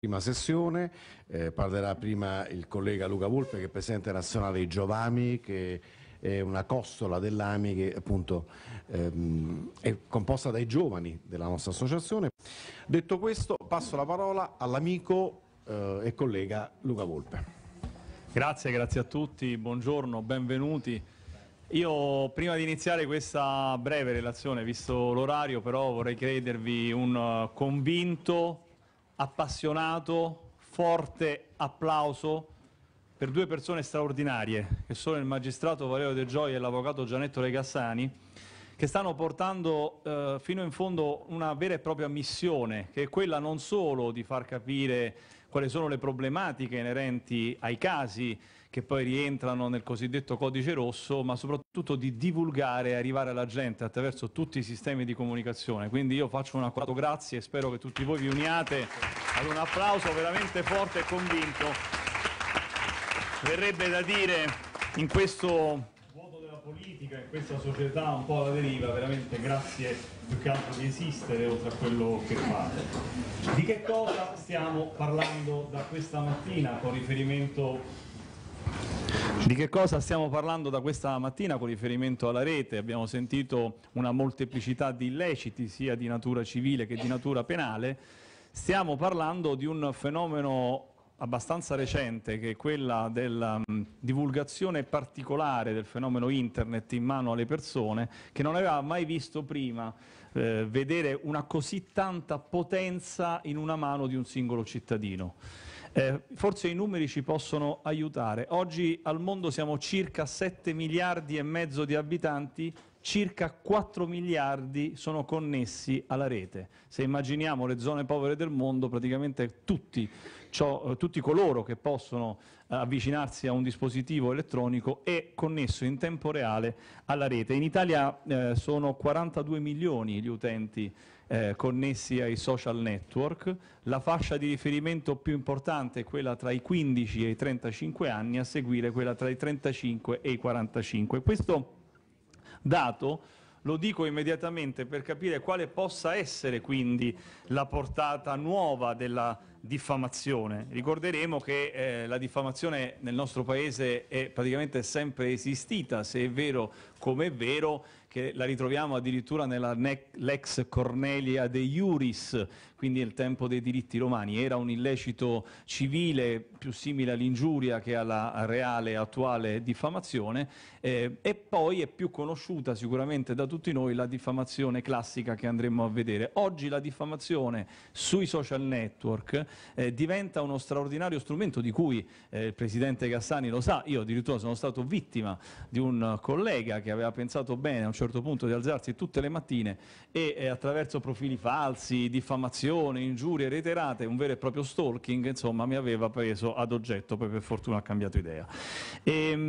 prima sessione, eh, parlerà prima il collega Luca Volpe che è presidente nazionale Giovami che è una costola dell'AMI che appunto ehm, è composta dai giovani della nostra associazione. Detto questo passo la parola all'amico eh, e collega Luca Volpe. Grazie, grazie a tutti, buongiorno, benvenuti. Io prima di iniziare questa breve relazione, visto l'orario, però vorrei credervi un eh, convinto appassionato, forte applauso per due persone straordinarie, che sono il magistrato Valerio De Gioia e l'avvocato Gianetto Regassani, che stanno portando eh, fino in fondo una vera e propria missione, che è quella non solo di far capire quali sono le problematiche inerenti ai casi che poi rientrano nel cosiddetto codice rosso, ma soprattutto di divulgare e arrivare alla gente attraverso tutti i sistemi di comunicazione. Quindi io faccio un accorato grazie e spero che tutti voi vi uniate ad un applauso veramente forte e convinto. Verrebbe da dire in questo politica e questa società un po' alla deriva, veramente grazie più che altro di esistere oltre a quello che fate. Di che cosa stiamo parlando da questa mattina con riferimento di che cosa stiamo parlando da questa mattina con riferimento alla rete? Abbiamo sentito una molteplicità di illeciti sia di natura civile che di natura penale. Stiamo parlando di un fenomeno abbastanza recente che è quella della mm, divulgazione particolare del fenomeno internet in mano alle persone che non aveva mai visto prima eh, vedere una così tanta potenza in una mano di un singolo cittadino. Eh, forse i numeri ci possono aiutare. Oggi al mondo siamo circa 7 miliardi e mezzo di abitanti, circa 4 miliardi sono connessi alla rete. Se immaginiamo le zone povere del mondo, praticamente tutti, ciò, eh, tutti coloro che possono eh, avvicinarsi a un dispositivo elettronico è connesso in tempo reale alla rete. In Italia eh, sono 42 milioni gli utenti eh, connessi ai social network, la fascia di riferimento più importante è quella tra i 15 e i 35 anni, a seguire quella tra i 35 e i 45. Questo dato lo dico immediatamente per capire quale possa essere quindi la portata nuova della diffamazione. Ricorderemo che eh, la diffamazione nel nostro paese è praticamente sempre esistita, se è vero come è vero, che la ritroviamo addirittura nella Lex Cornelia de Iuris, quindi nel tempo dei diritti romani. Era un illecito civile più simile all'ingiuria che alla reale attuale diffamazione eh, e poi è più conosciuta sicuramente da tutti noi la diffamazione classica che andremo a vedere. Oggi la diffamazione sui social network eh, diventa uno straordinario strumento di cui eh, il Presidente Cassani lo sa, io addirittura sono stato vittima di un collega che aveva pensato bene a un certo certo punto di alzarsi tutte le mattine e eh, attraverso profili falsi, diffamazione, ingiurie reiterate, un vero e proprio stalking, insomma mi aveva preso ad oggetto, poi per fortuna ha cambiato idea. E, ehm,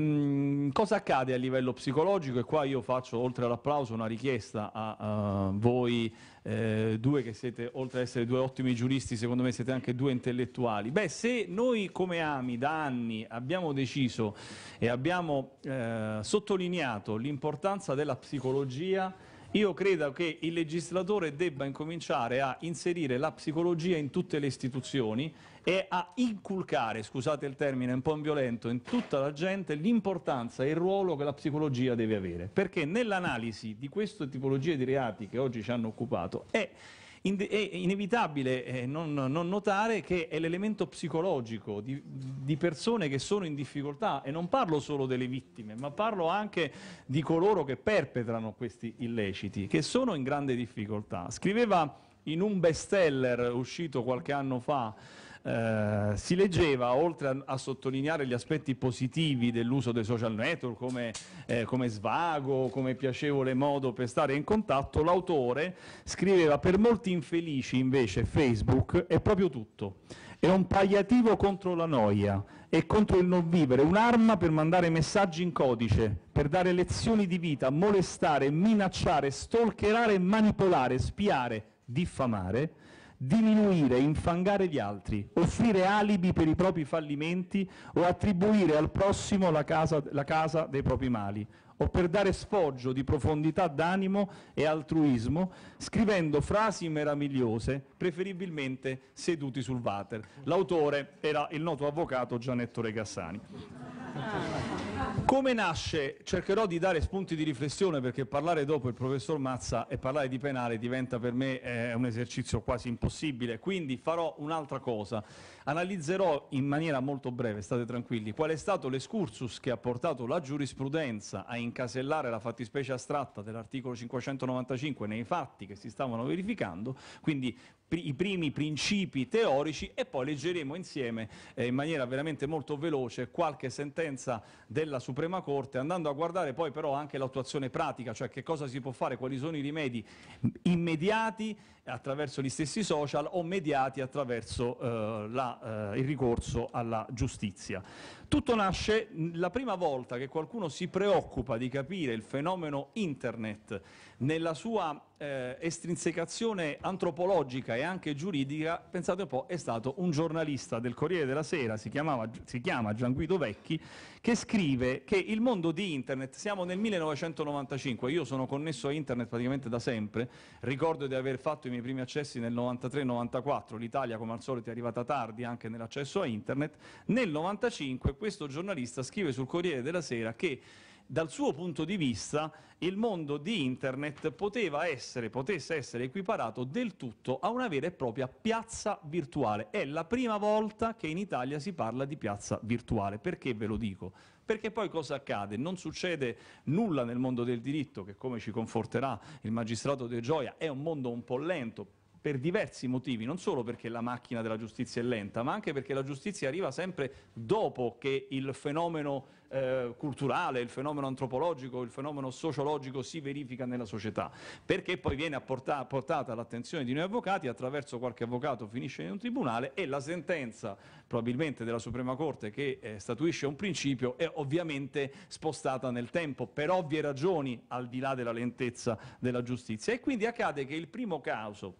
mh, cosa accade a livello psicologico? E qua io faccio, oltre all'applauso, una richiesta a, a voi eh, due che siete, oltre ad essere due ottimi giuristi, secondo me siete anche due intellettuali. Beh, se noi come AMI da anni abbiamo deciso e abbiamo eh, sottolineato l'importanza della psicologia io credo che il legislatore debba incominciare a inserire la psicologia in tutte le istituzioni e a inculcare, scusate il termine un po' violento, in tutta la gente l'importanza e il ruolo che la psicologia deve avere. Perché nell'analisi di queste tipologie di reati che oggi ci hanno occupato è è inevitabile eh, non, non notare che è l'elemento psicologico di, di, persone che sono in difficoltà, e non parlo solo delle vittime, ma parlo anche di coloro che perpetrano questi illeciti, che sono in grande difficoltà. Scriveva in un bestseller uscito qualche anno fa, eh, si leggeva, oltre a, a, sottolineare gli aspetti positivi dell'uso dei social network come, eh, come svago, come piacevole modo per stare in contatto, l'autore scriveva per molti infelici invece Facebook è proprio tutto. È un palliativo contro la noia e contro il non vivere, un'arma per mandare messaggi in codice, per dare lezioni di vita, molestare, minacciare, stalkerare, manipolare, spiare, diffamare diminuire, infangare gli altri, offrire alibi per i propri fallimenti o attribuire al prossimo la casa, la casa dei propri mali, o per dare sfoggio di profondità d'animo e altruismo, scrivendo frasi meravigliose, preferibilmente seduti sul water. L'autore era il noto avvocato Gianettore Cassani. Ah. Come nasce? Cercherò di dare spunti di riflessione perché parlare dopo il professor Mazza e parlare di penale diventa per me eh, un esercizio quasi impossibile, quindi farò un'altra cosa. Analizzerò in maniera molto breve, state tranquilli, qual è stato l'escursus che ha portato la giurisprudenza a incasellare la fattispecie astratta dell'articolo 595 nei fatti che si stavano verificando, quindi i primi principi teorici e poi leggeremo insieme eh, in maniera veramente molto veloce qualche sentenza della Suprema Corte, andando a guardare poi però anche l'attuazione pratica, cioè che cosa si può fare, quali sono i rimedi immediati attraverso gli stessi social o mediati attraverso eh, la, eh, il ricorso alla giustizia. Tutto nasce mm, la prima volta che qualcuno si preoccupa di capire il fenomeno internet nella sua eh, estrinsecazione antropologica e anche giuridica, pensate un po', è stato un giornalista del Corriere della Sera, si, chiamava, si chiama Gian Guido Vecchi, che scrive che il mondo di Internet, siamo nel 1995, io sono connesso a Internet praticamente da sempre, ricordo di aver fatto i miei primi accessi nel 93-94, l'Italia come al solito è arrivata tardi anche nell'accesso a Internet, nel 95 questo giornalista scrive sul Corriere della Sera che dal suo punto di vista il mondo di Internet poteva essere, potesse essere equiparato del tutto a una vera e propria piazza virtuale. È la prima volta che in Italia si parla di piazza virtuale. Perché ve lo dico? Perché poi cosa accade? Non succede nulla nel mondo del diritto, che come ci conforterà il magistrato De Gioia è un mondo un po' lento, per diversi motivi, non solo perché la macchina della giustizia è lenta, ma anche perché la giustizia arriva sempre dopo che il fenomeno eh, culturale, il fenomeno antropologico, il fenomeno sociologico si verifica nella società, perché poi viene apportata, portata all'attenzione di noi avvocati, attraverso qualche avvocato finisce in un tribunale e la sentenza probabilmente della Suprema Corte che eh, statuisce un principio è ovviamente spostata nel tempo, per ovvie ragioni, al di là della lentezza della giustizia. E quindi accade che il primo caso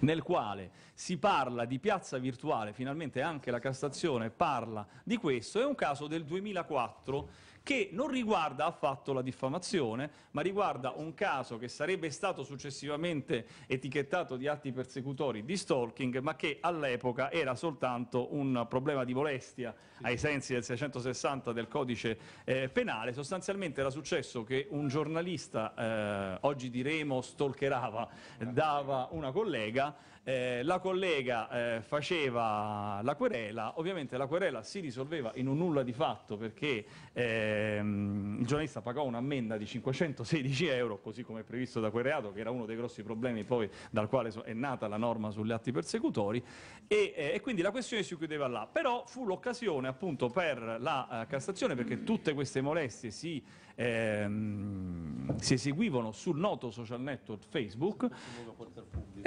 nel quale si parla di piazza virtuale, finalmente anche la Cassazione parla di questo, è un caso del 2004 che non riguarda affatto la diffamazione, ma riguarda un caso che sarebbe stato successivamente etichettato di atti persecutori di stalking, ma che all'epoca era soltanto un problema di molestia sì. ai sensi del 660 del codice eh, penale. Sostanzialmente era successo che un giornalista, eh, oggi diremo, stalkerava, ah, dava una collega, eh, la collega eh, faceva la querela, ovviamente la querela si risolveva in un nulla di fatto perché ehm, il giornalista pagò un'ammenda di 516 euro, così come previsto da quel reato, che era uno dei grossi problemi poi dal quale è nata la norma sugli atti persecutori, e, eh, e quindi la questione si chiudeva là. Però fu l'occasione appunto per la eh, Cassazione, perché tutte queste molestie si, ehm, si eseguivano sul noto social network Facebook.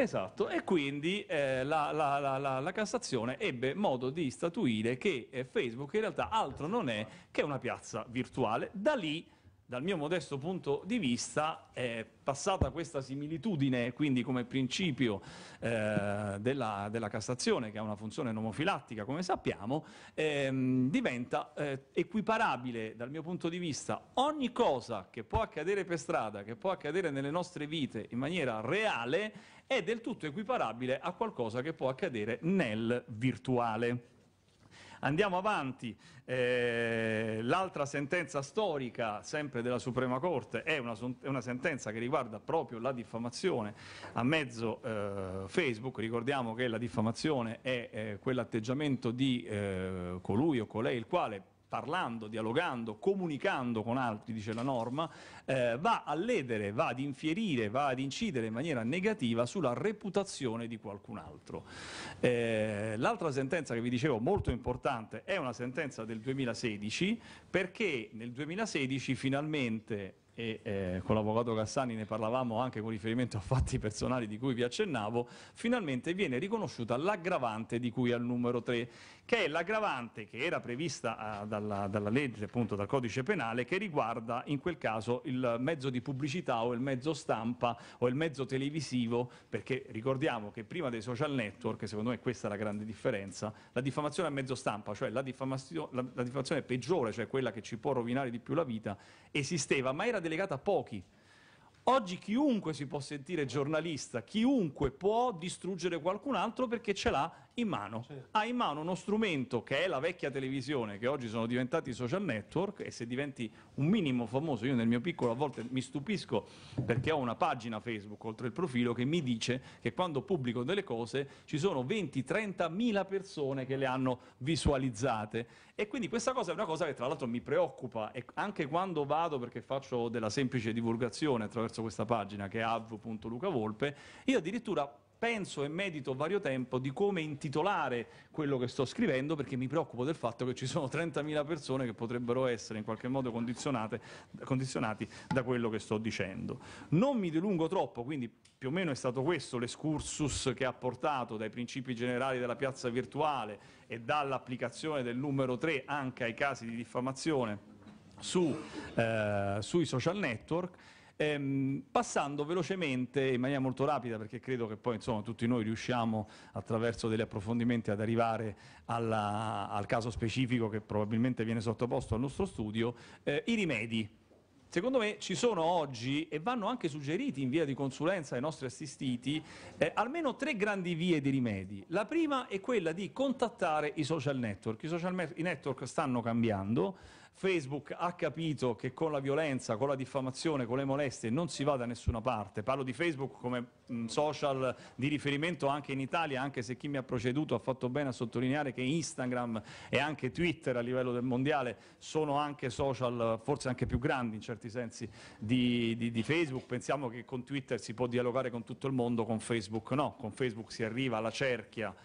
Esatto, e quindi eh, la, la, la, la, Cassazione ebbe modo di statuire che eh, Facebook in realtà altro non è che una piazza virtuale. Da lì dal mio modesto punto di vista, eh, passata questa similitudine, quindi come principio eh, della, della, Cassazione, che ha una funzione nomofilattica, come sappiamo, ehm, diventa eh, equiparabile dal mio punto di vista ogni cosa che può accadere per strada, che può accadere nelle nostre vite in maniera reale, è del tutto equiparabile a qualcosa che può accadere nel virtuale. Andiamo avanti, eh, l'altra sentenza storica, sempre della Suprema Corte, è una, è una, sentenza che riguarda proprio la diffamazione a mezzo eh, Facebook, ricordiamo che la diffamazione è eh, quell'atteggiamento di eh, colui o colei il quale parlando, dialogando, comunicando con altri, dice la norma, eh, va a ledere, va ad infierire, va ad incidere in maniera negativa sulla reputazione di qualcun altro. Eh, l'altra sentenza che vi dicevo molto importante è una sentenza del 2016 perché nel 2016 finalmente e eh, con l'avvocato Cassani ne parlavamo anche con riferimento a fatti personali di cui vi accennavo, finalmente viene riconosciuta l'aggravante di cui al numero 3, che è l'aggravante che era prevista eh, dalla, dalla, legge, appunto dal codice penale, che riguarda in quel caso il mezzo di pubblicità o il mezzo stampa o il mezzo televisivo, perché ricordiamo che prima dei social network, secondo me questa è la grande differenza, la diffamazione a mezzo stampa, cioè la diffamazione, la, la diffamazione peggiore, cioè quella che ci può rovinare di più la vita, esisteva, ma era del legata a pochi. Oggi chiunque si può sentire giornalista, chiunque può distruggere qualcun altro perché ce l'ha in mano. Sì. Ha in mano uno strumento che è la vecchia televisione, che oggi sono diventati social network, e se diventi un minimo famoso, io nel mio piccolo a volte mi stupisco perché ho una pagina Facebook oltre il profilo che mi dice che quando pubblico delle cose ci sono 20-30 mila persone che le hanno visualizzate. E quindi questa cosa è una cosa che tra l'altro mi preoccupa e anche quando vado, perché faccio della semplice divulgazione attraverso questa pagina che è av.lucavolpe, io addirittura penso e medito vario tempo di come intitolare quello che sto scrivendo perché mi preoccupo del fatto che ci sono 30.000 persone che potrebbero essere in qualche modo condizionati da quello che sto dicendo. Non mi dilungo troppo, quindi più o meno è stato questo l'escursus che ha portato dai principi generali della piazza virtuale e dall'applicazione del numero 3 anche ai casi di diffamazione su, eh, sui social network Ehm, passando velocemente, in maniera molto rapida, perché credo che poi insomma, tutti noi riusciamo attraverso degli approfondimenti ad arrivare alla, al caso specifico che probabilmente viene sottoposto al nostro studio, eh, i rimedi secondo me ci sono oggi e vanno anche suggeriti in via di consulenza ai nostri assistiti eh, almeno tre grandi vie di rimedi. La prima è quella di contattare i social network. I social network stanno cambiando Facebook ha capito che con la violenza, con la diffamazione, con le molestie non si va da nessuna parte. Parlo di Facebook come mh, mm, social di riferimento anche in Italia, anche se chi mi ha proceduto ha fatto bene a sottolineare che Instagram e anche Twitter a livello del mondiale sono anche social forse anche più grandi in certi sensi di, di, di Facebook. Pensiamo che con Twitter si può dialogare con tutto il mondo, con Facebook no, con Facebook si arriva alla cerchia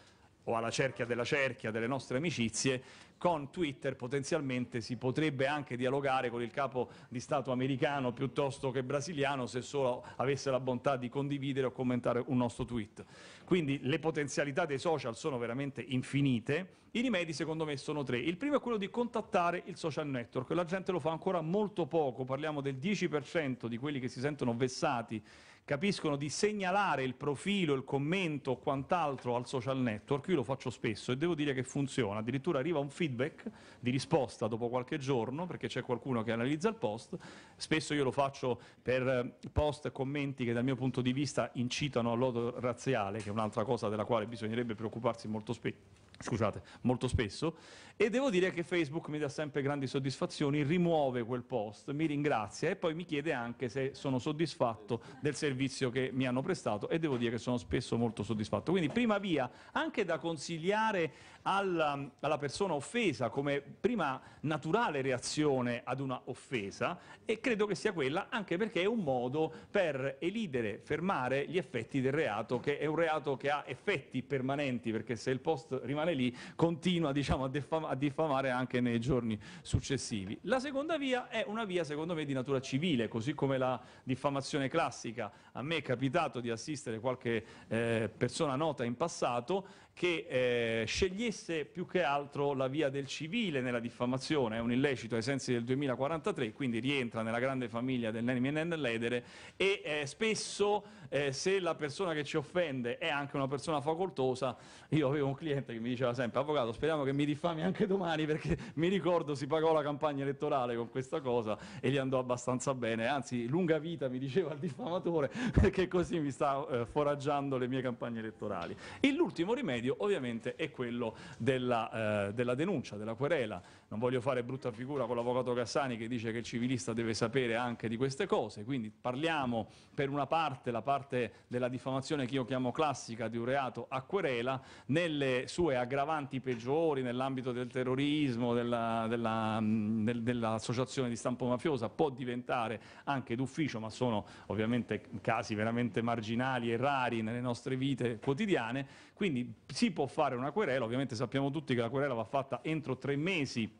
o alla cerchia della cerchia delle nostre amicizie, con Twitter potenzialmente si potrebbe anche dialogare con il capo di Stato americano piuttosto che brasiliano se solo avesse la bontà di condividere o commentare un nostro tweet. Quindi le potenzialità dei social sono veramente infinite. I rimedi secondo me sono tre. Il primo è quello di contattare il social network. La gente lo fa ancora molto poco, parliamo del 10% di quelli che si sentono vessati capiscono di segnalare il profilo, il commento o quant'altro al social network, io lo faccio spesso e devo dire che funziona, addirittura arriva un feedback di risposta dopo qualche giorno perché c'è qualcuno che analizza il post, spesso io lo faccio per eh, post, e commenti che dal mio punto di vista incitano all'odio razziale, che è un'altra cosa della quale bisognerebbe preoccuparsi molto, spe- scusate, molto spesso, e devo dire che Facebook mi dà sempre grandi soddisfazioni, rimuove quel post, mi ringrazia e poi mi chiede anche se sono soddisfatto del servizio che mi hanno prestato e devo dire che sono spesso molto soddisfatto. Quindi prima via, anche da consigliare alla, alla persona offesa come prima naturale reazione ad una offesa e credo che sia quella anche perché è un modo per elidere, fermare gli effetti del reato, che è un reato che ha effetti permanenti, perché se il post rimane lì continua diciamo, a defamare a diffamare anche nei giorni successivi. La seconda via è una via, secondo me, di natura civile, così come la diffamazione classica. A me è capitato di assistere qualche eh, persona nota in passato che eh, scegliesse più che altro la via del civile nella diffamazione, è un illecito ai sensi del 2043, quindi rientra nella grande famiglia del Nenim e Ledere e eh, spesso eh, se la persona che ci offende è anche una persona facoltosa, io avevo un cliente che mi diceva sempre, avvocato speriamo che mi diffami anche domani perché mi ricordo si pagò la campagna elettorale con questa cosa e gli andò abbastanza bene, anzi lunga vita mi diceva il diffamatore perché così mi sta eh, foraggiando le mie campagne elettorali. E l'ultimo rimedio rimedio ovviamente è quello della, eh, della denuncia, della querela. Non voglio fare brutta figura con l'avvocato Cassani che dice che il civilista deve sapere anche di queste cose, quindi parliamo per una parte, la parte della diffamazione che io chiamo classica di un reato a querela, nelle sue aggravanti peggiori nell'ambito del terrorismo, della, della, del, mm, dell'associazione di stampo mafiosa, può diventare anche d'ufficio, ma sono ovviamente casi veramente marginali e rari nelle nostre vite quotidiane, quindi si può fare una querela, ovviamente sappiamo tutti che la querela va fatta entro tre mesi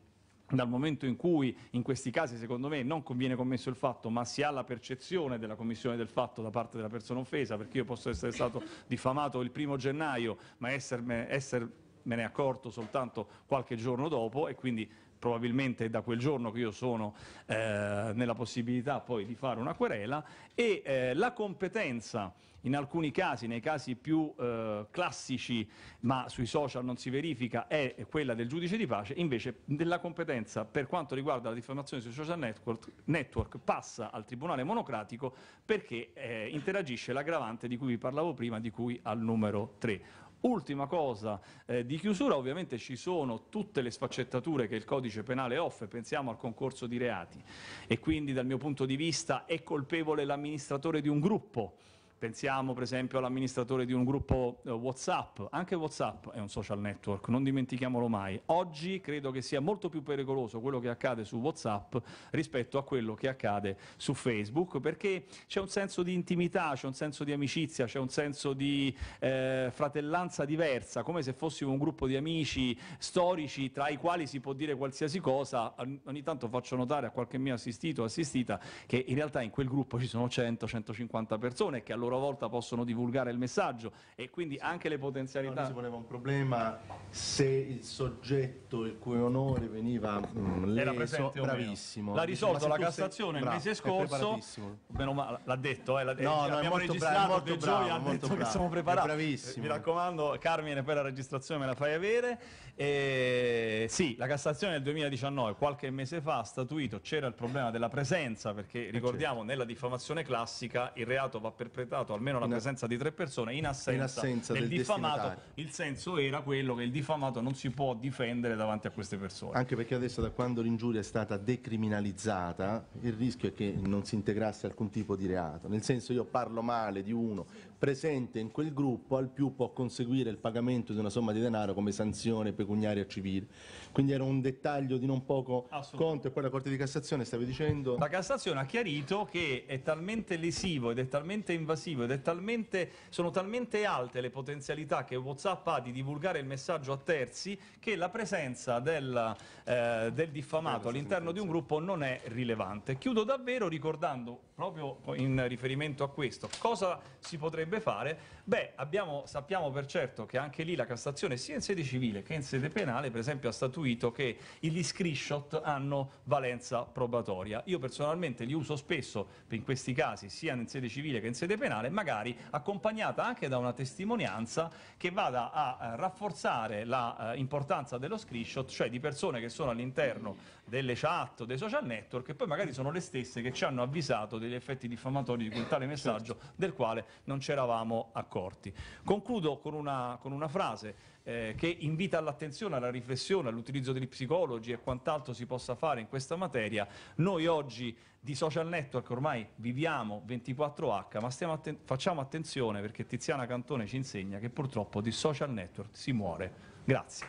dal momento in cui in questi casi secondo me non conviene commesso il fatto ma si ha la percezione della commissione del fatto da parte della persona offesa perché io posso essere stato diffamato il primo gennaio ma esserme, esser accorto soltanto qualche giorno dopo e quindi probabilmente da quel giorno che io sono eh, nella possibilità poi di fare una querela e eh, la competenza in alcuni casi, nei casi più eh, classici, ma sui social non si verifica, è quella del giudice di pace, invece della competenza per quanto riguarda la diffamazione sui social network, network passa al Tribunale Monocratico perché eh, interagisce l'aggravante di cui vi parlavo prima, di cui al numero 3. Ultima cosa eh, di chiusura, ovviamente ci sono tutte le sfaccettature che il codice penale offre, pensiamo al concorso di reati e quindi dal mio punto di vista è colpevole l'amministratore di un gruppo Pensiamo per esempio all'amministratore di un gruppo eh, WhatsApp, anche WhatsApp è un social network, non dimentichiamolo mai. Oggi credo che sia molto più pericoloso quello che accade su WhatsApp rispetto a quello che accade su Facebook, perché c'è un senso di intimità, c'è un senso di amicizia, c'è un senso di eh, fratellanza diversa, come se fossimo un gruppo di amici storici tra i quali si può dire qualsiasi cosa. Ogni tanto faccio notare a qualche mio assistito o assistita che in realtà in quel gruppo ci sono 100-150 persone che allora loro volta possono divulgare il messaggio e quindi anche le potenzialità... No, si poneva un problema se il soggetto il cui onore veniva mh, mm, Era presente bravissimo. L'ha risolto la Cassazione il mese scorso, meno male, l'ha detto, eh, l'ha, no, eh, no, abbiamo registrato, bravo, De Gioia ha detto bravo. che siamo preparati. È bravissimo. Mi raccomando, Carmine, poi la registrazione me la fai avere. E, sì, la Cassazione nel 2019, qualche mese fa, ha statuito, c'era il problema della presenza, perché eh, ricordiamo, certo. nella diffamazione classica il reato va perpetrato vietato almeno la presenza di tre persone in assenza, in assenza del, del diffamato. Il senso era quello che il diffamato non si può difendere davanti a queste persone. Anche perché adesso da quando l'ingiuria è stata decriminalizzata il rischio è che non si integrasse alcun tipo di reato. Nel senso io parlo male di uno presente in quel gruppo al più può conseguire il pagamento di una somma di denaro come sanzione pecuniaria civile. Quindi era un dettaglio di non poco conto e poi la Corte di Cassazione stava dicendo... La Cassazione ha chiarito che è talmente lesivo ed è talmente invasivo ed è talmente, sono talmente alte le potenzialità che Whatsapp ha di divulgare il messaggio a terzi che la presenza del, eh, del diffamato all'interno di un gruppo non è rilevante. Chiudo davvero ricordando, proprio in riferimento a questo, cosa si potrebbe dovrebbe fare, beh, abbiamo, sappiamo per certo che anche lì la Cassazione sia in sede civile che in sede penale, per esempio, ha statuito che gli screenshot hanno valenza probatoria. Io personalmente li uso spesso in questi casi, sia in sede civile che in sede penale, magari accompagnata anche da una testimonianza che vada a eh, rafforzare l'importanza eh, dello screenshot, cioè di persone che sono all'interno delle chat, dei social network, che poi magari sono le stesse che ci hanno avvisato degli effetti diffamatori di quel tale certo. messaggio del quale non c'era eravamo accorti. Concludo con una, con una frase eh, che invita all'attenzione, alla riflessione, all'utilizzo degli psicologi e quant'altro si possa fare in questa materia. Noi oggi di social network ormai viviamo 24H, ma atten facciamo attenzione perché Tiziana Cantone ci insegna che purtroppo di social network si muore. Grazie.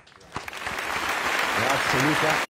Grazie Luca.